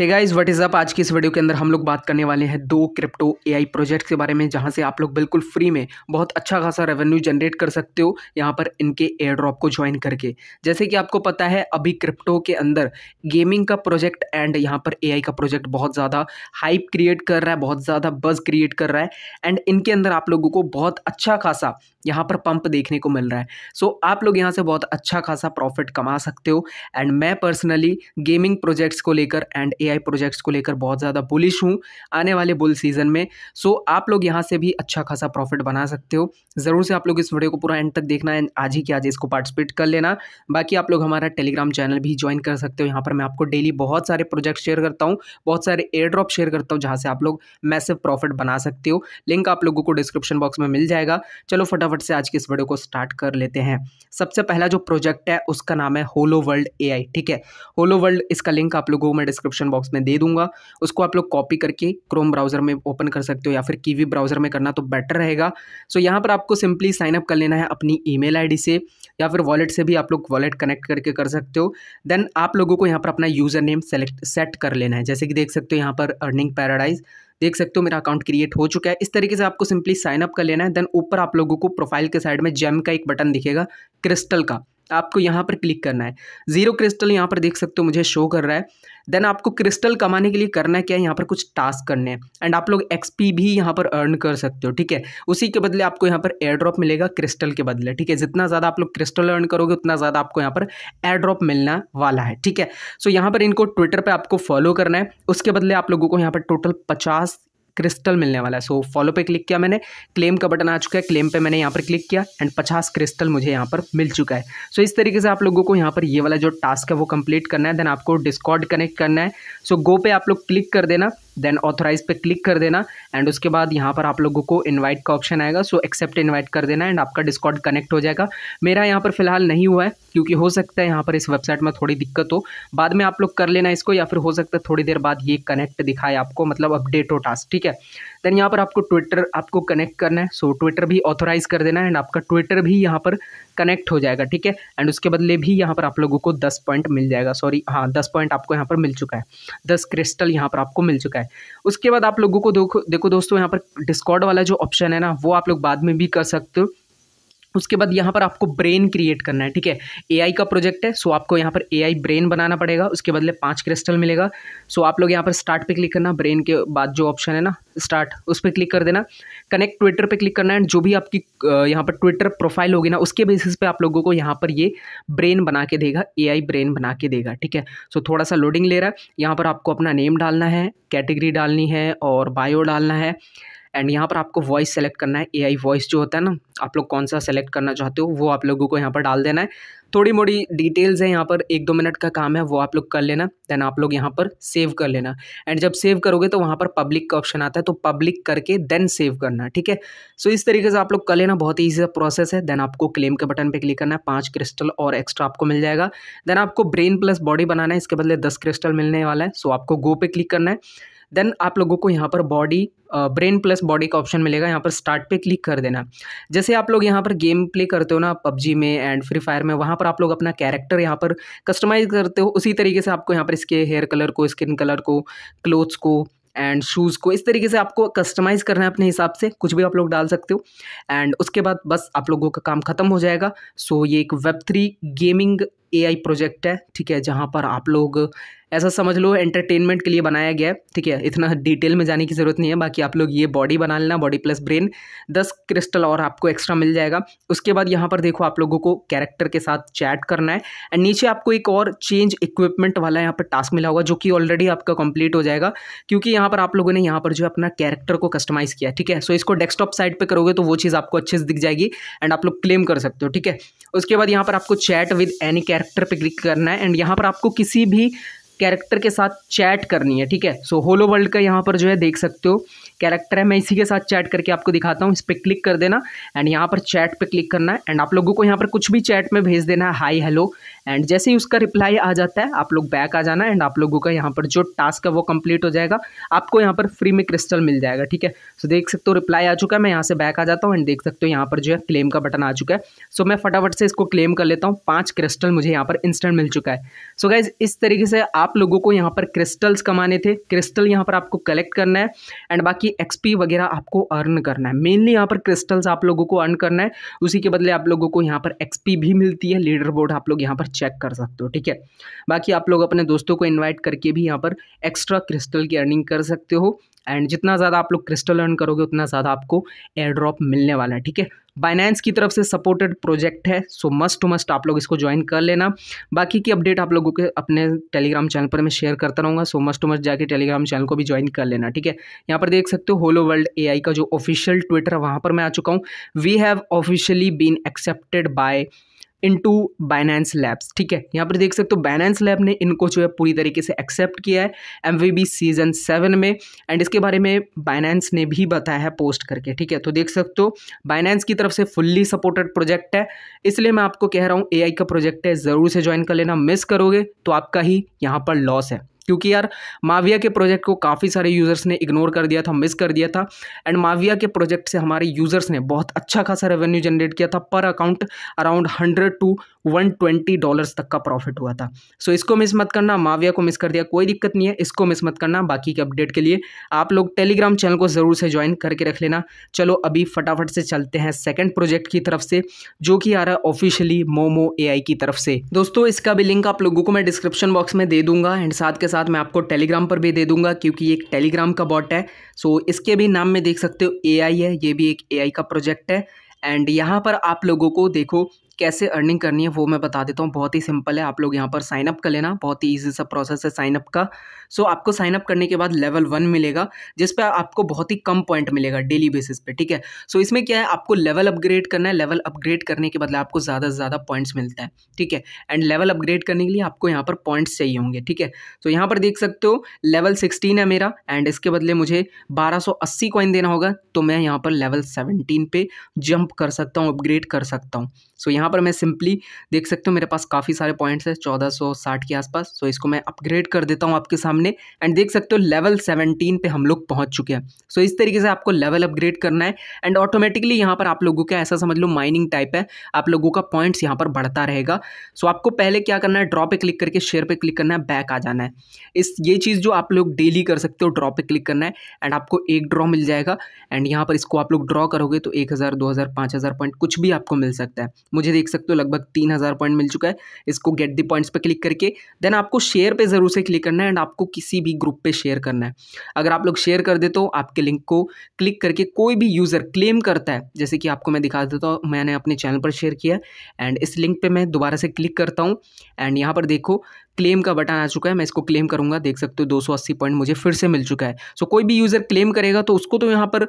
hey guys what is up आज की इस वीडियो के अंदर हम लोग बात करने वाले हैं दो क्रिप्टो एआई प्रोजेक्ट्स के बारे में जहां से आप लोग बिल्कुल फ्री में बहुत अच्छा खासा रेवेन्यू जनरेट कर सकते हो यहां पर इनके एयर ड्रॉप को ज्वाइन करके जैसे कि आपको पता है अभी क्रिप्टो के अंदर गेमिंग का प्रोजेक्ट एंड यहाँ पर ए का प्रोजेक्ट बहुत ज़्यादा हाइप क्रिएट कर रहा है बहुत ज़्यादा बज क्रिएट कर रहा है एंड इनके अंदर आप लोगों को बहुत अच्छा खासा यहाँ पर पंप देखने को मिल रहा है सो so, आप लोग यहाँ से बहुत अच्छा खासा प्रॉफिट कमा सकते हो एंड मैं पर्सनली गेमिंग प्रोजेक्ट्स को लेकर एंड एआई प्रोजेक्ट्स को लेकर बहुत ज़्यादा बुलिश हूँ आने वाले बुल सीज़न में सो आप लोग यहाँ से भी अच्छा खासा प्रॉफिट बना सकते हो ज़रूर से आप लोग इस वीडियो को पूरा एंड तक देखना एंड आज ही के आज इसको पार्टिसिपेट कर लेना बाकी आप लोग हमारा टेलीग्राम चैनल भी ज्वाइन कर सकते हो यहाँ पर मैं आपको डेली बहुत सारे प्रोजेक्ट शेयर करता हूँ बहुत सारे एयर ड्रॉप शेयर करता हूँ जहाँ से आप लोग मैसेव प्रॉफिट बना सकते हो लिंक आप लोगों को डिस्क्रिप्शन बॉक्स में मिल जाएगा चलो फटाफट से आज की इस वीडियो को स्टार्ट कर लेते हैं सबसे पहला जो प्रोजेक्ट है उसका नाम है होलो वर्ल्ड ए ठीक है होलो वर्ल्ड इसका लिंक आप लोगों को मैं डिस्क्रिप्शन बॉक्स में दे दूंगा उसको आप लोग कॉपी करके क्रोम ब्राउज़र में ओपन कर सकते हो या फिर कीवी ब्राउज़र में करना तो बेटर रहेगा सो so, यहाँ पर आपको सिंपली साइनअप कर लेना है अपनी ई मेल से या फिर वॉलेट से भी आप लोग वॉलेट कनेक्ट करके कर सकते हो देन आप लोगों को यहाँ पर अपना यूज़र नेम सेलेक्ट सेट कर लेना है जैसे कि देख सकते हो यहाँ पर अर्निंग पैराडाइज देख सकते हो मेरा अकाउंट क्रिएट हो चुका है इस तरीके से आपको सिंपली साइन अप कर लेना है देन ऊपर आप लोगों को प्रोफाइल के साइड में जेम का एक बटन दिखेगा क्रिस्टल का आपको यहाँ पर क्लिक करना है जीरो क्रिस्टल यहाँ पर देख सकते हो मुझे शो कर रहा है देन आपको क्रिस्टल कमाने के लिए करना क्या है यहाँ पर कुछ टास्क करने हैं एंड आप लोग एक्सपी भी यहाँ पर अर्न कर सकते हो ठीक है उसी के बदले आपको यहाँ पर एयर ड्रॉप मिलेगा क्रिस्टल के बदले ठीक है जितना ज़्यादा आप लोग क्रिस्टल अर्न करोगे उतना ज़्यादा आपको यहाँ पर एयर ड्रॉप मिलना वाला है ठीक है सो so, यहाँ पर इनको ट्विटर पर आपको फॉलो करना है उसके बदले आप लोगों को यहाँ पर टोटल पचास क्रिस्टल मिलने वाला है सो फॉलो पे क्लिक किया मैंने क्लेम का बटन आ चुका है क्लेम पे मैंने यहाँ पर क्लिक किया एंड पचास क्रिस्टल मुझे यहाँ पर मिल चुका है सो so, इस तरीके से आप लोगों को यहाँ पर ये वाला जो टास्क है वो कंप्लीट करना है देन आपको डिस्कॉर्ड कनेक्ट करना है सो so, गो पे आप लोग क्लिक कर देना देन ऑथोराइज पे क्लिक कर देना एंड उसके बाद यहाँ पर आप लोगों को इनवाइट का ऑप्शन आएगा सो एक्सेप्ट इनवाइट कर देना एंड आपका डिस्कॉर्ड कनेक्ट हो जाएगा मेरा यहाँ पर फिलहाल नहीं हुआ है क्योंकि हो सकता है यहाँ पर इस वेबसाइट में थोड़ी दिक्कत हो बाद में आप लोग कर लेना इसको या फिर हो सकता है थोड़ी देर बाद ये कनेक्ट दिखाए आपको मतलब अपडेट हो टास्क ठीक है देन यहाँ पर आपको ट्विटर आपको कनेक्ट करना है सो so, ट्विटर भी ऑथोराइज़ कर देना है एंड आपका ट्विटर भी यहाँ पर कनेक्ट हो जाएगा ठीक है एंड उसके बदले भी यहाँ पर आप लोगों को दस पॉइंट मिल जाएगा सॉरी हाँ दस पॉइंट आपको यहाँ पर मिल चुका है दस क्रिस्टल यहाँ पर आपको मिल चुका है है उसके बाद आप लोगों को देखो देखो दोस्तों यहाँ पर डिस्कॉर्ड वाला जो ऑप्शन है ना वो आप लोग बाद में भी कर सकते हो उसके बाद यहाँ पर आपको ब्रेन क्रिएट करना है ठीक है एआई का प्रोजेक्ट है सो आपको यहाँ पर एआई ब्रेन बनाना पड़ेगा उसके बदले पाँच क्रिस्टल मिलेगा सो आप लोग यहाँ पर स्टार्ट पे क्लिक करना ब्रेन के बाद जो ऑप्शन है ना स्टार्ट उस पर क्लिक कर देना कनेक्ट ट्विटर पे क्लिक करना है जो भी आपकी यहाँ पर ट्विटर प्रोफाइल होगी ना उसके बेसिस पे आप लोगों को यहाँ पर ये ब्रेन बना के देगा एआई ब्रेन बना के देगा ठीक है सो थोड़ा सा लोडिंग ले रहा है यहाँ पर आपको अपना नेम डालना है कैटेगरी डालनी है और बायो डालना है एंड यहाँ पर आपको वॉइस सेलेक्ट करना है एआई वॉइस जो होता है ना आप लोग कौन सा सेलेक्ट करना चाहते हो वो आप लोगों को यहाँ पर डाल देना है थोड़ी मोड़ी डिटेल्स है यहाँ पर एक दो मिनट का काम है वो आप लोग कर लेना देन आप लोग यहाँ पर सेव कर लेना एंड जब सेव करोगे तो वहाँ पर पब्लिक का ऑप्शन आता है तो पब्लिक करके देन सेव करना ठीक है सो so, इस तरीके से आप लोग कर लेना बहुत ईजी प्रोसेस है देन आपको क्लेम के बटन पर क्लिक करना है पाँच क्रिस्टल और एक्स्ट्रा आपको मिल जाएगा देन आपको ब्रेन प्लस बॉडी बनाना है इसके बदले दस क्रिस्टल मिलने वाला है सो so, आपको गो पे क्लिक करना है देन आप लोगों को यहाँ पर बॉडी ब्रेन प्लस बॉडी का ऑप्शन मिलेगा यहाँ पर स्टार्ट पे क्लिक कर देना जैसे आप लोग यहाँ पर गेम प्ले करते हो ना पबजी में एंड फ्री फायर में वहाँ पर आप लोग अपना कैरेक्टर यहाँ पर कस्टमाइज करते हो उसी तरीके से आपको यहाँ पर इसके हेयर कलर को स्किन कलर को क्लोथ्स को एंड शूज़ को इस तरीके से आपको कस्टमाइज़ करना है अपने हिसाब से कुछ भी आप लोग डाल सकते हो एंड उसके बाद बस आप लोगों का काम ख़त्म हो जाएगा सो so, ये एक web three gaming AI project है ठीक है जहाँ पर आप लोग ऐसा समझ लो एंटरटेनमेंट के लिए बनाया गया है ठीक है इतना डिटेल में जाने की ज़रूरत नहीं है बाकी आप लोग ये बॉडी बना लेना बॉडी प्लस ब्रेन दस क्रिस्टल और आपको एक्स्ट्रा मिल जाएगा उसके बाद यहाँ पर देखो आप लोगों को कैरेक्टर के साथ चैट करना है एंड नीचे आपको एक और चेंज इक्विपमेंट वाला यहाँ पर टास्क मिला होगा जो कि ऑलरेडी आपका कंप्लीट हो जाएगा क्योंकि यहाँ पर आप लोगों ने यहाँ पर जो है अपना कैरेक्टर को कस्टमाइज़ किया ठीक है सो इसको डेस्कटॉप साइड पर करोगे तो वो चीज़ आपको अच्छे से दिख जाएगी एंड आप लोग क्लेम कर सकते हो ठीक है उसके बाद यहाँ पर आपको चैट विद एनी कैरेक्टर पे क्लिक करना है एंड यहाँ पर आपको किसी भी कैरेक्टर के साथ चैट करनी है ठीक है सो होलो वर्ल्ड का यहाँ पर जो है देख सकते हो कैरेक्टर है मैं इसी के साथ चैट करके आपको दिखाता हूँ इस पर क्लिक कर देना एंड यहाँ पर चैट पे क्लिक करना है एंड आप लोगों को यहाँ पर कुछ भी चैट में भेज देना है हाई हेलो एंड जैसे ही उसका रिप्लाई आ जाता है आप लोग बैक आ जाना एंड आप लोगों का यहाँ पर जो टास्क है वो कम्प्लीट हो जाएगा आपको यहाँ पर फ्री में क्रिस्टल मिल जाएगा ठीक है सो देख सकते हो रिप्लाई आ चुका है मैं यहाँ से बैक आ जाता हूँ एंड देख सकते हो यहाँ पर जो है क्लेम का बटन आ चुका है सो मैं फटाफट से इसको क्लेम कर लेता हूँ पाँच क्रिस्टल मुझे यहाँ पर इंस्टेंट मिल चुका है सो गाइज इस तरीके से आप आप लोगों को यहाँ पर क्रिस्टल्स कमाने थे क्रिस्टल यहाँ पर आपको कलेक्ट करना है एंड बाकी एक्सपी वगैरह आपको अर्न करना है मेनली यहाँ पर क्रिस्टल्स आप लोगों को अर्न करना है उसी के बदले आप लोगों को यहाँ पर एक्सपी भी मिलती है लीडर बोर्ड आप लोग यहाँ पर चेक कर सकते हो ठीक है बाकी आप लोग अपने दोस्तों को इन्वाइट करके भी यहाँ पर एक्स्ट्रा क्रिस्टल की अर्निंग कर सकते हो एंड जितना ज़्यादा आप लोग क्रिस्टल अर्न करोगे उतना ज़्यादा आपको एयर ड्रॉप मिलने वाला है ठीक है बाइनेंस की तरफ से सपोर्टेड प्रोजेक्ट है सो मस्ट टू मस्ट आप लोग इसको ज्वाइन कर लेना बाकी की अपडेट आप लोगों के अपने टेलीग्राम चैनल पर मैं शेयर करता रहूँगा सो मस्ट टू मस्ट जाके टेलीग्राम चैनल को भी ज्वाइन कर लेना ठीक है यहाँ पर देख सकते हो होलो वर्ल्ड ए का जो ऑफिशियल ट्विटर है वहाँ पर मैं आ चुका हूँ we have officially been accepted by into Binance Labs ठीक है यहाँ पर देख सकते हो बाइनेंस लैब ने इनको जो है पूरी तरीके से एक्सेप्ट किया है एम सीजन सेवन में एंड इसके बारे में बाइनेंस ने भी बताया है पोस्ट करके ठीक है तो देख सकते हो बाइनेंस की तरफ से फुल्ली सपोर्टेड प्रोजेक्ट है इसलिए मैं आपको कह रहा हूँ ए का प्रोजेक्ट है ज़रूर से ज्वाइन कर लेना मिस करोगे तो आपका ही यहाँ पर लॉस है क्योंकि यार माविया के प्रोजेक्ट को काफ़ी सारे यूज़र्स ने इग्नोर कर दिया था मिस कर दिया था एंड माविया के प्रोजेक्ट से हमारे यूज़र्स ने बहुत अच्छा खासा रेवेन्यू जनरेट किया था पर account around hundred to one twenty dollars तक का प्रॉफिट हुआ था सो इसको मिस मत करना माविया को मिस कर दिया कोई दिक्कत नहीं है इसको मिस मत करना बाकी के अपडेट के लिए आप लोग टेलीग्राम चैनल को ज़रूर से ज्वाइन करके रख लेना चलो अभी फटाफट से चलते हैं सेकेंड प्रोजेक्ट की तरफ से जो कि आ रहा है ऑफिशियली मोमो ए की तरफ से दोस्तों इसका भी लिंक आप लोगों को मैं डिस्क्रिप्शन बॉक्स में दे दूंगा एंड साथ के साथ मैं आपको टेलीग्राम पर भी दे दूंगा क्योंकि एक टेलीग्राम का बॉट है सो so, इसके भी नाम में देख सकते हो ए है ये भी एक ए का प्रोजेक्ट है एंड यहाँ पर आप लोगों को देखो कैसे अर्निंग करनी है वो मैं बता देता हूँ बहुत ही सिंपल है आप लोग यहाँ पर साइनअप कर लेना बहुत ही ईजी सा प्रोसेस है साइनअप का सो so, आपको साइनअप करने के बाद लेवल वन मिलेगा जिस पर आपको बहुत ही कम पॉइंट मिलेगा डेली बेसिस पे ठीक है सो so, इसमें क्या है आपको लेवल अपग्रेड करना है लेवल अपग्रेड करने के बदले आपको ज़्यादा से ज़्यादा पॉइंट्स मिलता है ठीक है एंड लेवल अपग्रेड करने के लिए आपको यहाँ पर पॉइंट्स चाहिए होंगे ठीक है सो यहाँ पर देख सकते हो लेवल सिक्सटीन है मेरा एंड इसके बदले मुझे बारह सौ अस्सी कॉइन देना होगा तो मैं यहाँ पर लेवल सेवनटीन पे जंप कर सकता हूँ अपग्रेड कर सकता हूँ सो so, यहाँ यहाँ पर मैं सिंपली देख सकते हो मेरे पास काफ़ी सारे पॉइंट्स हैं साठ के आसपास सो इसको मैं अपग्रेड कर देता हूँ आपके सामने एंड देख सकते हो लेवल सेवनटीन पे हम लोग पहुँच चुके हैं सो इस तरीके से आपको लेवल अपग्रेड करना है एंड ऑटोमेटिकली यहाँ पर आप लोगों का ऐसा समझ लो माइनिंग टाइप है आप लोगों का पॉइंट्स यहाँ पर बढ़ता रहेगा सो आपको पहले क्या करना है ड्रॉ पे क्लिक करके शेयर पर क्लिक करना है बैक आ जाना है इस ये चीज़ जो आप लोग डेली कर सकते हो ड्रॉ पर क्लिक करना है एंड आपको एक ड्रॉ मिल जाएगा एंड यहाँ पर इसको आप लोग ड्रॉ करोगे तो एक हज़ार दो हज़ार पाँच हज़ार पॉइंट कुछ भी आपको मिल सकता है मुझे देख सकते हो लगभग तीन हज़ार पॉइंट मिल चुका है इसको गेट दी पॉइंट्स पर क्लिक करके देन आपको शेयर पे ज़रूर से क्लिक करना है एंड आपको किसी भी ग्रुप पे शेयर करना है अगर आप लोग शेयर कर देते हो आपके लिंक को क्लिक करके कोई भी यूज़र क्लेम करता है जैसे कि आपको मैं दिखा देता हूँ मैंने अपने चैनल पर शेयर किया एंड इस लिंक पर मैं दोबारा से क्लिक करता हूँ एंड यहाँ पर देखो क्लेम का बटन आ चुका है मैं इसको क्लेम करूँगा देख सकते हो दो पॉइंट मुझे फिर से मिल चुका है सो कोई भी यूज़र क्लेम करेगा तो उसको तो यहाँ पर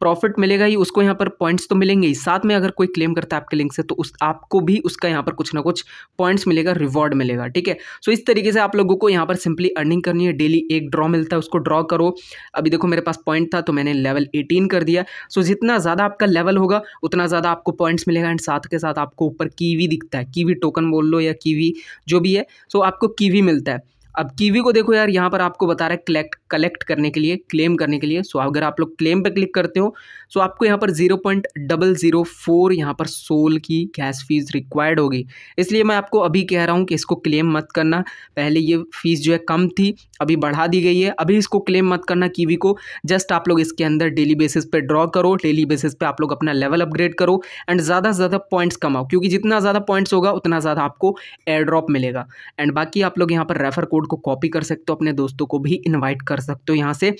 प्रॉफिट मिलेगा ही उसको यहाँ पर पॉइंट्स तो मिलेंगे ही साथ में अगर कोई क्लेम करता है आपके लिंक से तो उस आपको भी उसका यहाँ पर कुछ ना कुछ पॉइंट्स मिलेगा रिवॉर्ड मिलेगा ठीक है सो इस तरीके से आप लोगों को यहाँ पर सिंपली अर्निंग करनी है डेली एक ड्रॉ मिलता है उसको ड्रॉ करो अभी देखो मेरे पास पॉइंट था तो मैंने लेवल एटीन कर दिया सो जितना ज़्यादा आपका लेवल होगा उतना ज़्यादा आपको पॉइंट्स मिलेगा एंड साथ के साथ आपको ऊपर कीवी दिखता है कीवी टोकन बोल लो या कीवी जो भी है सो आपको कीवी मिलता है अब कीवी को देखो यार यहाँ पर आपको बता रहा है कलेक्ट कलेक्ट करने के लिए क्लेम करने के लिए सो अगर आप लोग क्लेम पर क्लिक करते हो सो आपको यहाँ पर zero point double zero four यहाँ पर सोल की गैस फीस रिक्वायर्ड होगी इसलिए मैं आपको अभी कह रहा हूँ कि इसको क्लेम मत करना पहले ये फ़ीस जो है कम थी अभी बढ़ा दी गई है अभी इसको क्लेम मत करना कीवी को जस्ट आप लोग इसके अंदर डेली बेसिस पर ड्रॉ करो डेली बेसिस पर आप लोग अपना लेवल अपग्रेड करो एंड ज़्यादा से ज़्यादा पॉइंट्स कमाओ क्योंकि जितना ज़्यादा पॉइंट्स होगा उतना ज़्यादा आपको एयर ड्रॉप मिलेगा एंड बाकी आप लोग यहाँ पर रेफर कोड को कॉपी कर सकते हो अपने दोस्तों को भी इन्वाइट कर सकते हो यहाँ से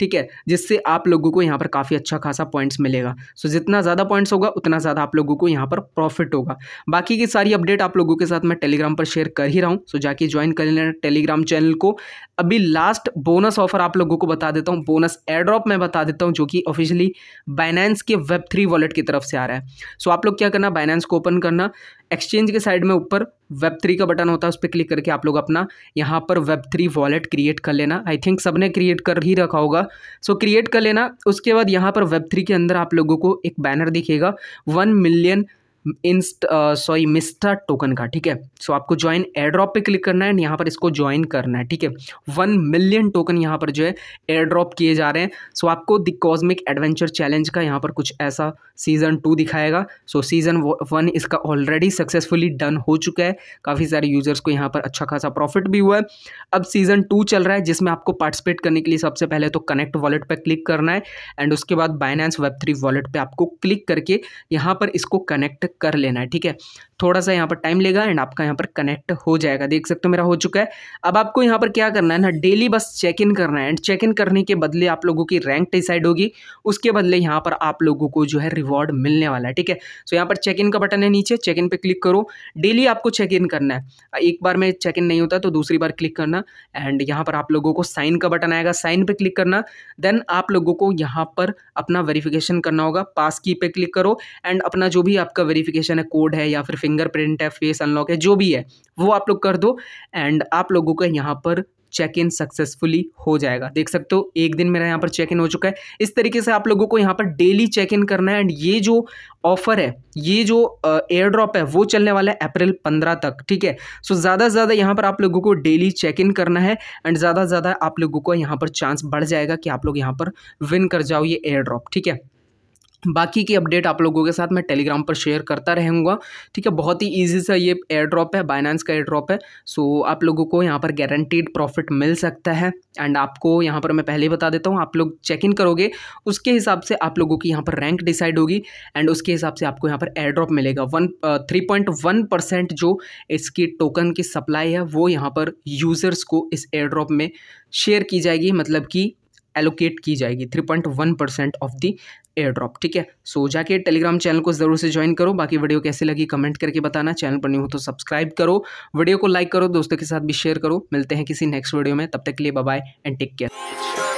ठीक है जिससे आप लोगों को यहाँ पर काफ़ी अच्छा खासा पॉइंट्स मिलेगा सो जितना ज़्यादा पॉइंट्स होगा उतना ज़्यादा आप लोगों को यहाँ पर प्रॉफिट होगा बाकी की सारी अपडेट आप लोगों के साथ मैं टेलीग्राम पर शेयर कर ही रहा हूँ सो जाके ज्वाइन कर लेना टेलीग्राम चैनल को अभी लास्ट बोनस ऑफर आप लोगों को बता देता हूँ बोनस एड्रॉप मैं बता देता हूँ जो कि ऑफिशियली बाइनेंस के वेब थ्री वॉलेट की तरफ से आ रहा है सो आप लोग क्या करना बाइनेंस को ओपन करना एक्सचेंज के साइड में ऊपर वेब थ्री का बटन होता है उस पर क्लिक करके आप लोग अपना यहाँ पर वेब थ्री वॉलेट क्रिएट कर लेना आई थिंक सब ने क्रिएट कर ही रखा होगा सो so, क्रिएट कर लेना उसके बाद यहाँ पर वेब थ्री के अंदर आप लोगों को एक बैनर दिखेगा वन मिलियन इंस्ट सॉरी मिस्टा टोकन का ठीक है सो आपको ज्वाइन एयरड्रॉप पे क्लिक करना है एंड यहाँ पर इसको ज्वाइन करना है ठीक है वन मिलियन टोकन यहाँ पर जो है एयरड्रॉप किए जा रहे हैं सो so, आपको द कॉस्मिक एडवेंचर चैलेंज का यहाँ पर कुछ ऐसा सीज़न टू दिखाएगा सो सीज़न वन इसका ऑलरेडी सक्सेसफुली डन हो चुका है काफ़ी सारे यूज़र्स को यहाँ पर अच्छा खासा प्रॉफिट भी हुआ है अब सीज़न टू चल रहा है जिसमें आपको पार्टिसिपेट करने के लिए सबसे पहले तो कनेक्ट वॉलेट पर क्लिक करना है एंड उसके बाद बाइनेंस वेब थ्री वॉलेट पर आपको क्लिक करके यहाँ पर इसको कनेक्ट कर लेना है ठीक है थोड़ा सा यहाँ पर टाइम लेगा एंड आपका यहाँ पर कनेक्ट हो जाएगा देख सकते हो मेरा हो चुका है अब आपको यहाँ पर क्या करना है ना डेली बस चेक इन करना है एंड चेक इन करने के बदले आप लोगों की रैंक डिसाइड होगी उसके बदले यहाँ पर आप लोगों को जो है रिवॉर्ड मिलने वाला है ठीक है सो यहाँ पर चेक इन का बटन है नीचे चेक इन पर क्लिक करो डेली आपको चेक इन करना है एक बार में चेक इन नहीं होता तो दूसरी बार क्लिक करना एंड यहाँ पर आप लोगों को साइन का बटन आएगा साइन पर क्लिक करना देन आप लोगों को यहाँ पर अपना वेरीफिकेशन करना होगा पास की पे क्लिक करो एंड अपना जो भी आपका वेरिफिकेशन वेरिफिकेशन है कोड है या फिर फिंगरप्रिंट है फेस अनलॉक है जो भी है वो आप लोग कर दो एंड आप लोगों का यहाँ पर चेक इन सक्सेसफुली हो जाएगा देख सकते हो एक दिन मेरा यहाँ पर चेक इन हो चुका है इस तरीके से आप लोगों को यहाँ पर डेली चेक इन करना है एंड ये जो ऑफर है ये जो एयर ड्रॉप है वो चलने वाला है अप्रैल पंद्रह तक ठीक है सो ज़्यादा से ज़्यादा यहाँ पर आप लोगों को डेली चेक इन करना है एंड ज़्यादा से ज़्यादा आप लोगों को यहाँ पर चांस बढ़ जाएगा कि आप लोग यहाँ पर विन कर जाओ ये एयर ड्रॉप ठीक है बाकी की अपडेट आप लोगों के साथ मैं टेलीग्राम पर शेयर करता रहूँगा ठीक है बहुत ही ईजी सा ये एयर ड्रॉप है बाइनांस का एयर ड्रॉप है सो so, आप लोगों को यहाँ पर गारंटीड प्रॉफिट मिल सकता है एंड आपको यहाँ पर मैं पहले ही बता देता हूँ आप लोग चेक इन करोगे उसके हिसाब से आप लोगों की यहाँ पर रैंक डिसाइड होगी एंड उसके हिसाब से आपको यहाँ पर एयर ड्रॉप मिलेगा one three point one percent जो इसकी टोकन की सप्लाई है वो यहाँ पर यूज़र्स को इस एयर ड्रॉप में शेयर की जाएगी मतलब कि एलोकेट की जाएगी three point one percent of the airdrop ठीक है सो जाके टेलीग्राम चैनल को ज़रूर से ज्वाइन करो बाकी वीडियो कैसे लगी कमेंट करके बताना चैनल पर नहीं हो तो सब्सक्राइब करो वीडियो को लाइक करो दोस्तों के साथ भी शेयर करो मिलते हैं किसी नेक्स्ट वीडियो में तब तक के लिए बाय एंड टेक केयर